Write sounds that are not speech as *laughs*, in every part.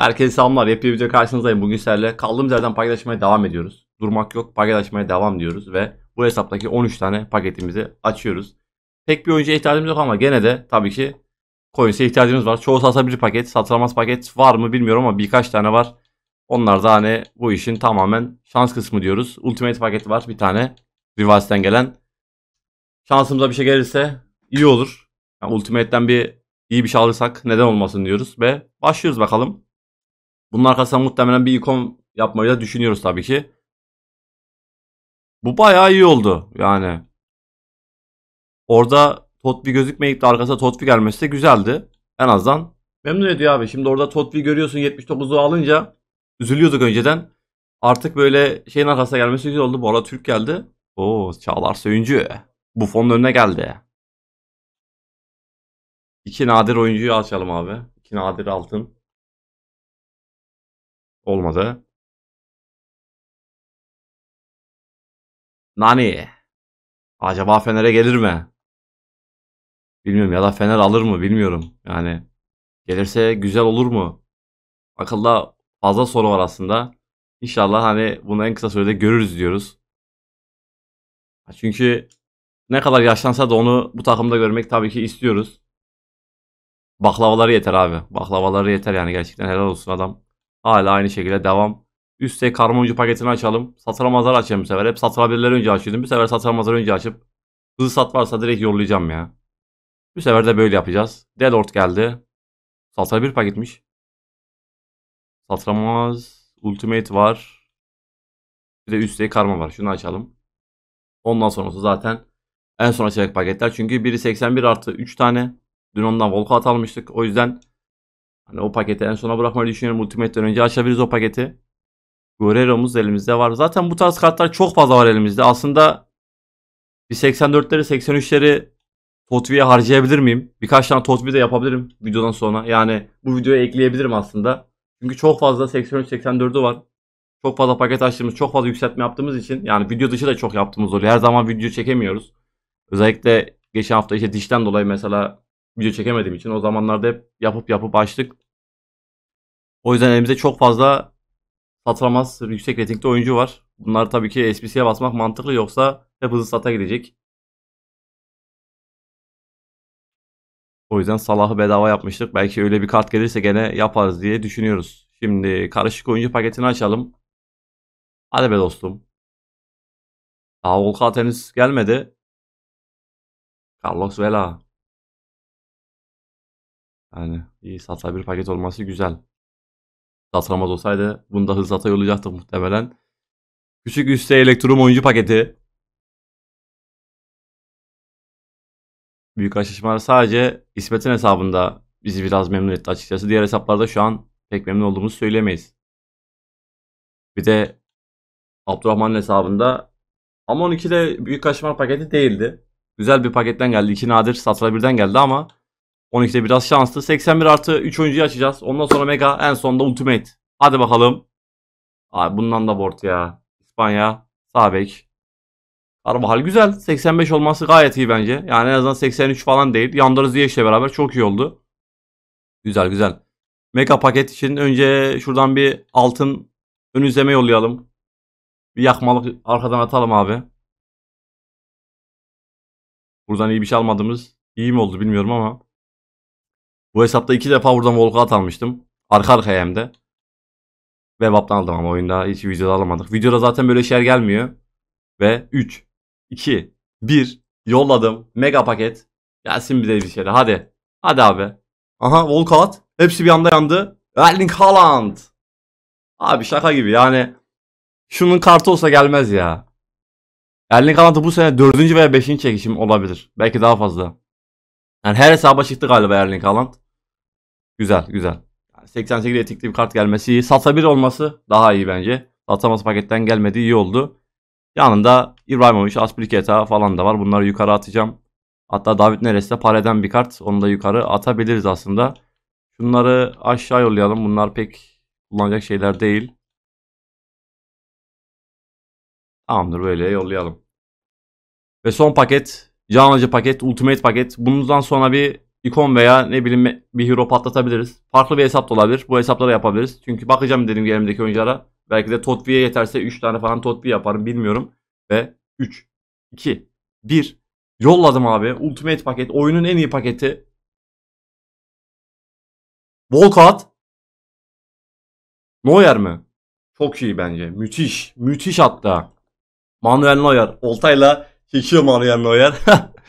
Herkese selamlar. Yepyeni video karşınızdayım. Bugün sizlerle kaldığımız yerden paylaşmaya devam ediyoruz. Durmak yok. Paylaşmaya devam diyoruz ve bu hesaptaki 13 tane paketimizi açıyoruz. Pek bir oyuncuya ihtiyacımız yok ama gene de tabii ki coins'e ihtiyacımız var. Çoğu satsa bir paket, satılamaz paket var mı bilmiyorum ama birkaç tane var. Onlar da hani bu işin tamamen şans kısmı diyoruz. Ultimate paket var bir tane. Rivals'ten gelen. Şansımıza bir şey gelirse iyi olur. Yani Ultimate'den bir iyi bir şey alırsak neden olmasın diyoruz ve başlıyoruz bakalım. Bunun arkasından muhtemelen bir ikon yapmayı da düşünüyoruz tabii ki. Bu bayağı iyi oldu yani. Orada Totvi gözükmeyip de arkasına Totvi gelmesi de güzeldi. En azından memnun ediyor abi. Şimdi orada Totvi görüyorsun 79'u alınca üzülüyorduk önceden. Artık böyle şeyin arkasına gelmesi güzel oldu. Bu arada Türk geldi. Oo Çağlar Söyüncü. Bu fonun önüne geldi. İki nadir oyuncuyu açalım abi. İki nadir altın olmadı. Nani? Acaba Fener'e gelir mi? Bilmiyorum ya da Fener alır mı bilmiyorum. Yani gelirse güzel olur mu? Akılda fazla soru var aslında. İnşallah hani bunu en kısa sürede görürüz diyoruz. Çünkü ne kadar yaşlansa da onu bu takımda görmek tabii ki istiyoruz. Baklavaları yeter abi. Baklavaları yeter yani gerçekten helal olsun adam. Hala aynı şekilde devam. Üstte karma oyuncu paketini açalım. Satılamazlar açayım bu sefer. Hep satılamazlar önce açıyordum. Bir sefer satılamazlar önce açıp hızlı sat varsa direkt yollayacağım ya. Bu sefer de böyle yapacağız. Deadlord geldi. Satıra bir paketmiş. Satıramaz. Ultimate var. Bir de üstte karma var. Şunu açalım. Ondan sonrası zaten en son açacak paketler. Çünkü biri 81 artı 3 tane. Dün ondan volka atalmıştık. O yüzden Hani o paketi en sona bırakmayı düşünüyorum. Ultimate'den önce açabiliriz o paketi. Guerrero'muz elimizde var. Zaten bu tarz kartlar çok fazla var elimizde. Aslında bir 84'leri 83'leri Totvi'ye harcayabilir miyim? Birkaç tane Totvi de yapabilirim videodan sonra. Yani bu videoya ekleyebilirim aslında. Çünkü çok fazla 83-84'ü var. Çok fazla paket açtığımız, çok fazla yükseltme yaptığımız için yani video dışı da çok yaptığımız oluyor. Her zaman video çekemiyoruz. Özellikle geçen hafta işte dişten dolayı mesela video çekemediğim için o zamanlarda hep yapıp yapıp açtık. O yüzden elimizde çok fazla satılamaz yüksek reytingli oyuncu var. Bunlar tabii ki SPC'ye basmak mantıklı yoksa hep hızlı sata gidecek. O yüzden Salah'ı bedava yapmıştık. Belki öyle bir kart gelirse gene yaparız diye düşünüyoruz. Şimdi karışık oyuncu paketini açalım. Hadi be dostum. Daha Volkan henüz gelmedi. Carlos Vela. Yani iyi satsal bir paket olması güzel. Satramaz olsaydı bunu da hızlata yollayacaktık muhtemelen. Küçük üstte elektrum oyuncu paketi. Büyük açışmalar sadece İsmet'in hesabında bizi biraz memnun etti açıkçası. Diğer hesaplarda şu an pek memnun olduğumuzu söyleyemeyiz. Bir de Abdurrahman'ın hesabında ama 12'de büyük kaçmar paketi değildi. Güzel bir paketten geldi. İki nadir birden geldi ama 12'de biraz şanslı. 81 artı 3 oyuncuyu açacağız. Ondan sonra Mega en sonunda Ultimate. Hadi bakalım. Abi bundan da board ya. İspanya. Sabek. Karvahal güzel. 85 olması gayet iyi bence. Yani en azından 83 falan değil. Yandarız Ziyeş'le beraber çok iyi oldu. Güzel güzel. Mega paket için önce şuradan bir altın ön izleme yollayalım. Bir yakmalık arkadan atalım abi. Buradan iyi bir şey almadığımız iyi mi oldu bilmiyorum ama. Bu hesapta iki defa buradan Volkat almıştım. Arka arkaya hem de. Webap'tan aldım ama oyunda hiç videoda alamadık. Videoda zaten böyle şeyler gelmiyor. Ve 3, 2, 1 yolladım. Mega paket. Gelsin bir de bir şeyler. Hadi. Hadi abi. Aha Volkat. Hepsi bir anda yandı. Erling Haaland. Abi şaka gibi yani. Şunun kartı olsa gelmez ya. Erling Haaland'ı bu sene 4. veya 5. çekişim olabilir. Belki daha fazla. Yani her hesaba çıktı galiba Erling Haaland. Güzel güzel. 88 etikli bir kart gelmesi iyi. Sasa 1 olması daha iyi bence. Sataması paketten gelmedi iyi oldu. Yanında İbrahimovic, Aspilicueta falan da var. Bunları yukarı atacağım. Hatta David Neres'te pareden bir kart. Onu da yukarı atabiliriz aslında. Şunları aşağı yollayalım. Bunlar pek kullanacak şeyler değil. Tamamdır böyle yollayalım. Ve son paket Can paket, ultimate paket. Bundan sonra bir ikon veya ne bileyim bir hero patlatabiliriz. Farklı bir hesap da olabilir. Bu hesapları yapabiliriz. Çünkü bakacağım dediğim gibi oyunculara. Belki de Totvi'ye yeterse 3 tane falan Totvi yaparım bilmiyorum. Ve 3, 2, 1. Yolladım abi. Ultimate paket. Oyunun en iyi paketi. Volkat. Neuer mi? Çok iyi bence. Müthiş. Müthiş hatta. Manuel Neuer. Oltayla Çekiyorum arayan Neuer.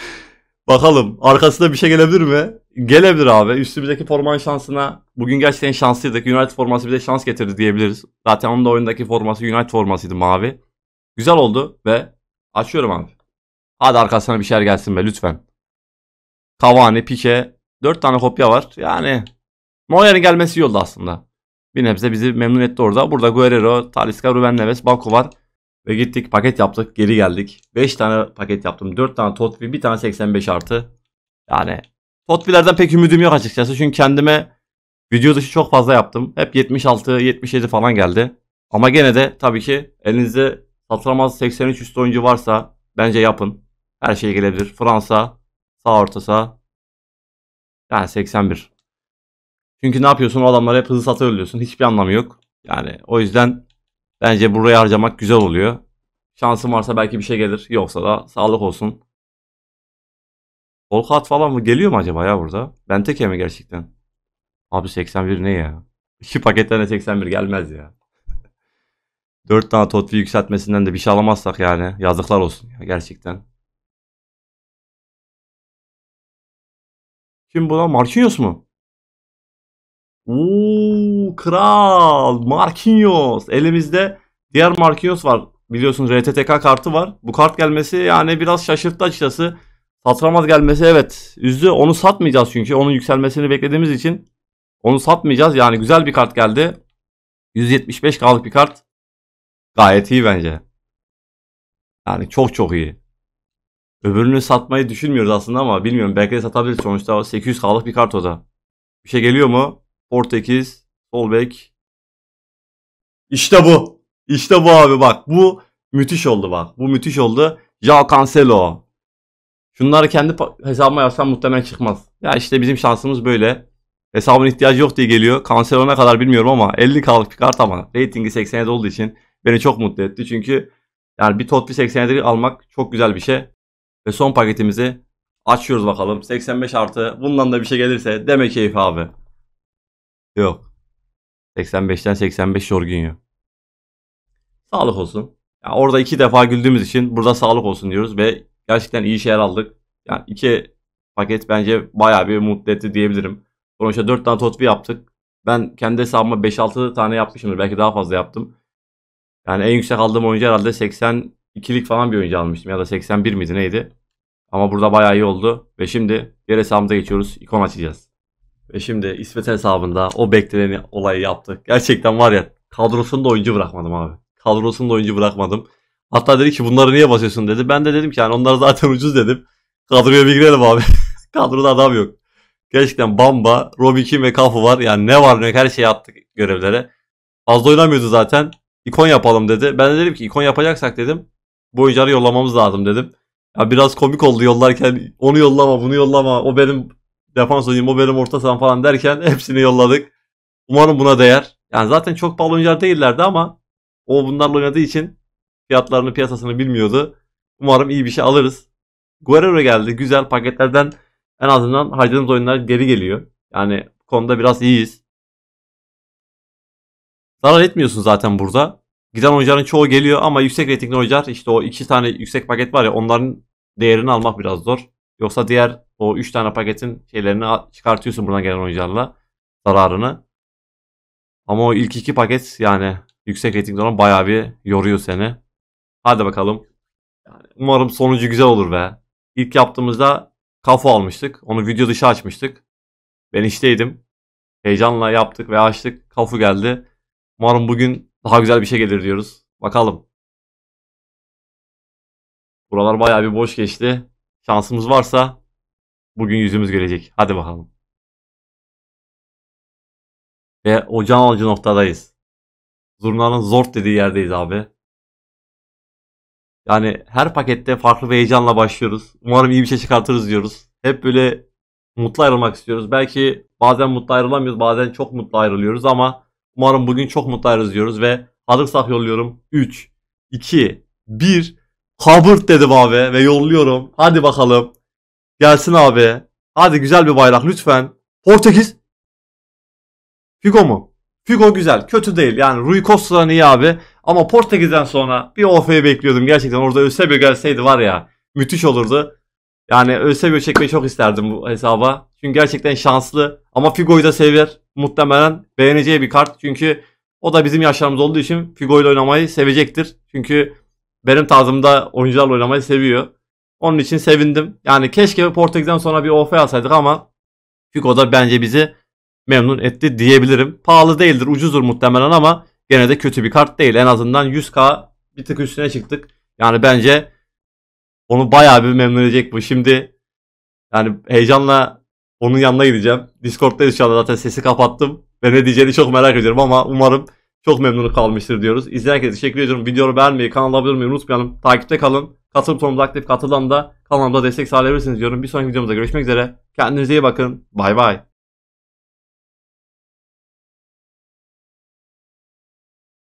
*laughs* Bakalım arkasında bir şey gelebilir mi? Gelebilir abi. Üstümüzdeki formanın şansına bugün gerçekten şanslıydık. United forması bize şans getirdi diyebiliriz. Zaten onun da oyundaki forması United formasıydı mavi. Güzel oldu ve açıyorum abi. Hadi arkasına bir şeyler gelsin be lütfen. Cavani, Pique. dört tane kopya var. Yani Neuer'in gelmesi iyi oldu aslında. Bir nebze bizi memnun etti orada. Burada Guerrero, Talisca, Ruben Neves, Bako var. Ve gittik paket yaptık geri geldik. 5 tane paket yaptım. 4 tane Totvi bir tane 85 artı. Yani Totvilerden pek ümidim yok açıkçası. Çünkü kendime video dışı çok fazla yaptım. Hep 76 77 falan geldi. Ama gene de tabii ki elinizde satılamaz 83 üstü oyuncu varsa bence yapın. Her şey gelebilir. Fransa sağ orta sağ. Yani 81. Çünkü ne yapıyorsun o adamlara hep hızlı satır ölüyorsun. Hiçbir anlamı yok. Yani o yüzden Bence buraya harcamak güzel oluyor. Şansım varsa belki bir şey gelir. Yoksa da sağlık olsun. Volkat falan mı geliyor mu acaba ya burada? Ben teke mi gerçekten? Abi 81 ne ya? İki paketten de 81 gelmez ya. 4 *laughs* tane totfi yükseltmesinden de bir şey alamazsak yani yazıklar olsun ya gerçekten. Kim bu lan? Marquinhos mu? Uuu kral Marquinhos. Elimizde diğer Marquinhos var. Biliyorsunuz RTTK kartı var. Bu kart gelmesi yani biraz şaşırttı açıkçası. Satramaz gelmesi evet üzdü. Onu satmayacağız çünkü. Onun yükselmesini beklediğimiz için onu satmayacağız. Yani güzel bir kart geldi. 175 kalık bir kart. Gayet iyi bence. Yani çok çok iyi. Öbürünü satmayı düşünmüyoruz aslında ama bilmiyorum. Belki de satabiliriz sonuçta. 800 kalık bir kart o da. Bir şey geliyor mu? Portekiz, sol bek. İşte bu. İşte bu abi bak. Bu müthiş oldu bak. Bu müthiş oldu. Jao Cancelo. Şunları kendi hesabıma yazsam muhtemelen çıkmaz. Ya işte bizim şansımız böyle. Hesabın ihtiyacı yok diye geliyor. Cancelo ne kadar bilmiyorum ama 50 kalık bir kart ama ratingi 80'e olduğu için beni çok mutlu etti. Çünkü yani bir Tottenham 87 almak çok güzel bir şey. Ve son paketimizi açıyoruz bakalım. 85 artı bundan da bir şey gelirse deme keyif abi. Yok. 85'ten 85 yorgun Jorginho. Sağlık olsun. Yani orada iki defa güldüğümüz için burada sağlık olsun diyoruz ve gerçekten iyi şeyler aldık. Yani iki paket bence bayağı bir mutlu etti diyebilirim. Sonuçta 4 tane totvi yaptık. Ben kendi hesabıma 5-6 tane yapmışımdır. Belki daha fazla yaptım. Yani en yüksek aldığım oyuncu herhalde 82'lik falan bir oyuncu almıştım. Ya da 81 miydi neydi? Ama burada bayağı iyi oldu. Ve şimdi diğer hesabımıza geçiyoruz. İkon açacağız. Ve şimdi İsmet hesabında o beklenen olayı yaptık. Gerçekten var ya kadrosunda oyuncu bırakmadım abi. Kadrosunda oyuncu bırakmadım. Hatta dedi ki bunları niye basıyorsun dedi. Ben de dedim ki yani onlar zaten ucuz dedim. Kadroya bir girelim abi. *laughs* Kadroda adam yok. Gerçekten Bamba, Robin Kim ve Kafu var. Yani ne var ne yok her şeyi attık görevlere. Fazla oynamıyordu zaten. İkon yapalım dedi. Ben de dedim ki ikon yapacaksak dedim. Bu oyuncuları yollamamız lazım dedim. Ya biraz komik oldu yollarken onu yollama bunu yollama o benim defans oynayayım o benim orta saham falan derken *laughs* hepsini yolladık. Umarım buna değer. Yani zaten çok pahalı oyuncular değillerdi ama o bunlarla oynadığı için fiyatlarını piyasasını bilmiyordu. Umarım iyi bir şey alırız. Guerrero geldi. Güzel paketlerden en azından harcadığımız oyunlar geri geliyor. Yani konuda biraz iyiyiz. Zarar etmiyorsun zaten burada. Giden oyuncuların çoğu geliyor ama yüksek reytingli oyuncular işte o iki tane yüksek paket var ya onların değerini almak biraz zor. Yoksa diğer o 3 tane paketin şeylerini çıkartıyorsun buradan gelen oyuncularla zararını. Ama o ilk iki paket yani yüksek reytingde olan bayağı bir yoruyor seni. Hadi bakalım. Yani umarım sonucu güzel olur be. İlk yaptığımızda kafu almıştık. Onu video dışı açmıştık. Ben işteydim. Heyecanla yaptık ve açtık. Kafu geldi. Umarım bugün daha güzel bir şey gelir diyoruz. Bakalım. Buralar bayağı bir boş geçti. Şansımız varsa Bugün yüzümüz görecek. Hadi bakalım. Ve o alıcı noktadayız. Zurna'nın zor dediği yerdeyiz abi. Yani her pakette farklı bir heyecanla başlıyoruz. Umarım iyi bir şey çıkartırız diyoruz. Hep böyle mutlu ayrılmak istiyoruz. Belki bazen mutlu ayrılamıyoruz, bazen çok mutlu ayrılıyoruz ama umarım bugün çok mutlu ayrılırız diyoruz ve hazırsak yolluyorum. 3, 2, 1, kabırt dedim abi ve yolluyorum. Hadi bakalım. Gelsin abi. Hadi güzel bir bayrak lütfen. Portekiz. Figo mu? Figo güzel. Kötü değil. Yani Rui Costa'dan iyi abi. Ama Portekiz'den sonra bir OF'yi bekliyordum. Gerçekten orada Eusebio gelseydi var ya. Müthiş olurdu. Yani Eusebio çekmeyi çok isterdim bu hesaba. Çünkü gerçekten şanslı. Ama Figo'yu da sever. Muhtemelen beğeneceği bir kart. Çünkü o da bizim yaşlarımız olduğu için Figo ile oynamayı sevecektir. Çünkü benim tarzımda oyuncularla oynamayı seviyor. Onun için sevindim. Yani keşke Portekiz'den sonra bir OF alsaydık ama Figo da bence bizi memnun etti diyebilirim. Pahalı değildir, ucuzdur muhtemelen ama gene de kötü bir kart değil. En azından 100k bir tık üstüne çıktık. Yani bence onu bayağı bir memnun edecek bu. Şimdi yani heyecanla onun yanına gideceğim. Discord'dayız inşallah zaten sesi kapattım. Ve ne diyeceğini çok merak ediyorum ama umarım çok memnun kalmıştır diyoruz. İzleyen herkese teşekkür ediyorum. Videoyu beğenmeyi, kanala abone olmayı unutmayalım. Takipte kalın. Katıl butonumuz aktif. Katılan da kanalımıza destek sağlayabilirsiniz diyorum. Bir sonraki videomuzda görüşmek üzere. Kendinize iyi bakın. Bay bay.